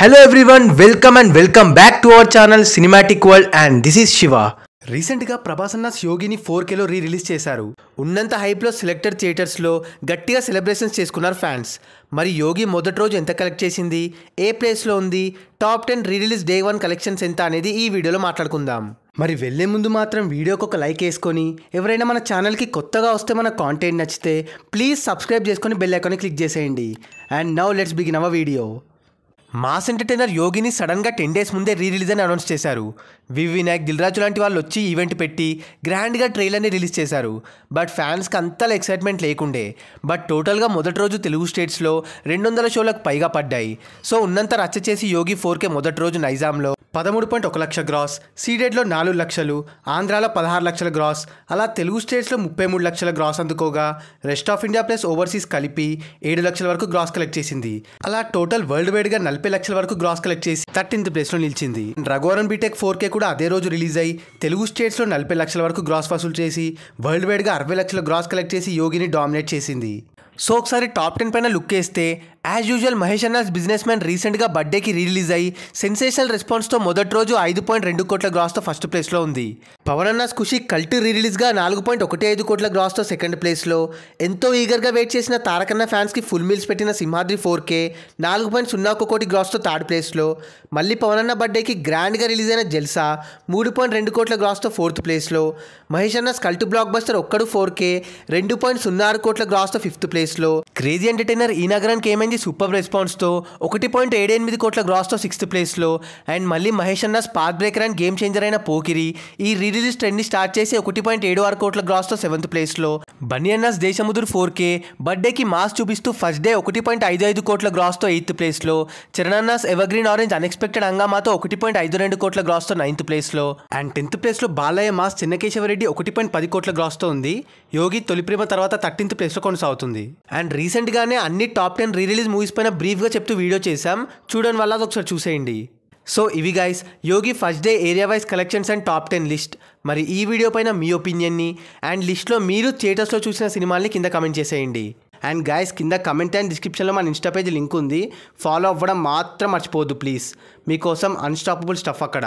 hello everyone welcome and welcome back to our channel cinematic world and this is Shiva రీసెంట్గా ప్రభాస్ అన్న యోగిని four కేలో re release చేశారు ఉన్నంత హైప్లో సెలెక్టెడ్ థియేటర్స్లో గట్టిగా సెలబ్రేషన్స్ చేసుకున్నారు ఫ్యాన్స్ మరి యోగి మొదటి రోజు ఎంత కలెక్ట్ చేసింది ఏ ప్లేస్లో ఉంది top ten re release day one collections ఎంత అనేది ఈ వీడియోలో మాట్లాడుకుందాం మరి వెళ్ళే ముందు మాత్రం వీడియోకి ఒక లైక్ వేసుకొని ఎవరైనా మన ఛానల్కి కొత్తగా వస్తే మన కాంటెంట్ నచ్చితే ప్లీజ్ సబ్స్క్రైబ్ చేసుకొని బెల్ ఐకాన్ క్లిక్ చేసేయండి and now let's begin our video mass entertainer యోగిని సడన్గా టెన్ డేస్ ముందే రీ రిలీజ్ అని అనౌన్స్ చేశారు వివి వినాయక్ దిల్రాజు లాంటి వాళ్ళు వచ్చి ఈవెంట్ పెట్టి గ్రాండ్గా ట్రైలర్ని రిలీజ్ చేశారు బట్ ఫ్యాన్స్కి అంతలా ఎక్సైట్మెంట్ లేకుండే బట్ టోటల్గా మొదటి రోజు తెలుగు స్టేట్స్లో రెండు వందల షోలకు పైగా పడ్డాయి సో ఉన్నంత రచ్చ చేసి యోగి ఫోర్కే మొదటి రోజు నైజాంలో పదమూడు పాయింట్ ఒక లక్ష గ్రాస్ సీడెడ్లో నాలుగు లక్షలు ఆంధ్రాలో పదహారు లక్షల గ్రాస్ అలా తెలుగు స్టేట్స్లో ముప్పై మూడు లక్షల గ్రాస్ అందుకోగా rest of India plus overseas కలిపి ఏడు లక్షల వరకు గ్రాస్ కలెక్ట్ చేసింది అలా టోటల్ వరల్డ్ వైడ్గా నలభై లక్షల వరకు గ్రాస్ కలెక్ట్ చేసి థర్టీన్త్ ప్లేస్లో నిలిచింది రఘువరన్ బీటెక్ ఫోర్ కే కూడా అదే రోజు రిలీజ్ అయ్యి తెలుగు స్టేట్స్లో నలభై లక్షల వరకు గ్రాస్ వసూలు చేసి వరల్డ్ వైడ్గా అరవై లక్షల గ్రాస్ కలెక్ట్ చేసి యోగిని డామినేట్ చేసింది సో ఒకసారి టాప్ టెన్ పైన లుక్ వేస్తే యాజ్ యూజువల్ మహేష్ అన్నాస్ బిజినెస్ మ్యాన్ రీసెంట్గా బర్త్డేకి రిలీజ్ అయ్యి సెన్సేషనల్ రెస్పాన్స్తో మొదటి రోజు ఐదు పాయింట్ రెండు కోట్ల గ్రాస్తో ఫస్ట్ ప్లేస్లో ఉంది పవన్ అన్నాస్ ఖుషి కల్ట్ రిలీజ్గా నాలుగు పాయింట్ ఒకటి ఐదు కోట్ల గ్రాస్తో సెకండ్ ప్లేస్లో ఎంతో ఈగర్గా వెయిట్ చేసిన తారకన్న ఫ్యాన్స్కి ఫుల్ మీల్స్ పెట్టిన సింహాద్రి ఫోర్ కే నాలుగు పాయింట్ సున్నా ఒక కోటి గ్రాస్తో థర్డ్ ప్లేస్లో మళ్ళీ పవన్ అన్న బర్త్డేకి గ్రాండ్గా రిలీజ్ అయిన జెల్సా మూడు పాయింట్ రెండు కోట్ల గ్రాస్తో ఫోర్త్ ప్లేస్లో మహేష్ అన్నాస్ cult blockbuster Okkadu four K రెండు పాయింట్ సున్నా ఆరు కోట్ల గ్రాస్తో ఫిఫ్త్ ప్లేస్లో క్రేజీ ఎంటర్టైనర్ ఈ నగరానికి ఏమైంది అయిపోయింది సూపర్ రెస్పాన్స్తో ఒకటి పాయింట్ ఏడు ఎనిమిది కోట్ల గ్రాస్తో సిక్స్త్ ప్లేస్లో అండ్ మళ్ళీ మహేష్ అన్న spark breaker and game changer అయిన పోకిరి ఈ రీ రిలీజ్ ట్రెండ్ని స్టార్ట్ చేసి ఒకటి పాయింట్ ఏడు ఆరు కోట్ల గ్రాస్తో సెవెంత్ ప్లేస్లో బన్నీ అన్నాస్ దేశముదురు ఫోర్ కే బర్త్డేకి మాస్ చూపిస్తూ ఫస్ట్ డే ఒకటి పాయింట్ ఐదు ఐదు కోట్ల గ్రాస్తో ఎయిత్ ప్లేస్లో చిరణన్నాస్ ఎవర్గ్రీన్ ఆరెంజ్ అన్ఎక్స్పెక్టెడ్ అంగామాతో ఒకటి పాయింట్ ఐదు రెండు కోట్ల గ్రాస్తో నైన్త్ ప్లేస్లో అండ్ టెన్త్ ప్లేస్లో బాలయ్య మాస్ చిన్నకేశవరెడ్డి ఒకటి పాయింట్ పది కోట్ల గ్రాస్తో ఉంది యోగి తొలిప్రేమ తర్వాత థర్టీన్త్ ప్లేస్లో కొనసాగుతుంది అండ్ రీసెంట్గానే అన్ని top ten re release movies పైన బ్రీఫ్గా చెప్తూ వీడియో చేశాం చూడడం వల్ల అది ఒకసారి చూసేయండి సో ఇవి guys Yogi first day area wise collections and top ten list మరి ఈ వీడియో పైన మీ ఒపీనియన్ని అండ్ లిస్ట్లో మీరు థియేటర్స్లో చూసిన సినిమాల్ని కింద కమెంట్ చేసేయండి అండ్ గైస్ కింద కమెంట్ అండ్ డిస్క్రిప్షన్లో మన ఇన్స్టా పేజ్ లింక్ ఉంది ఫాలో అవ్వడం మాత్రం మర్చిపోవద్దు ప్లీజ్ మీకోసం అన్స్టాపబుల్ స్టఫ్ అక్కడ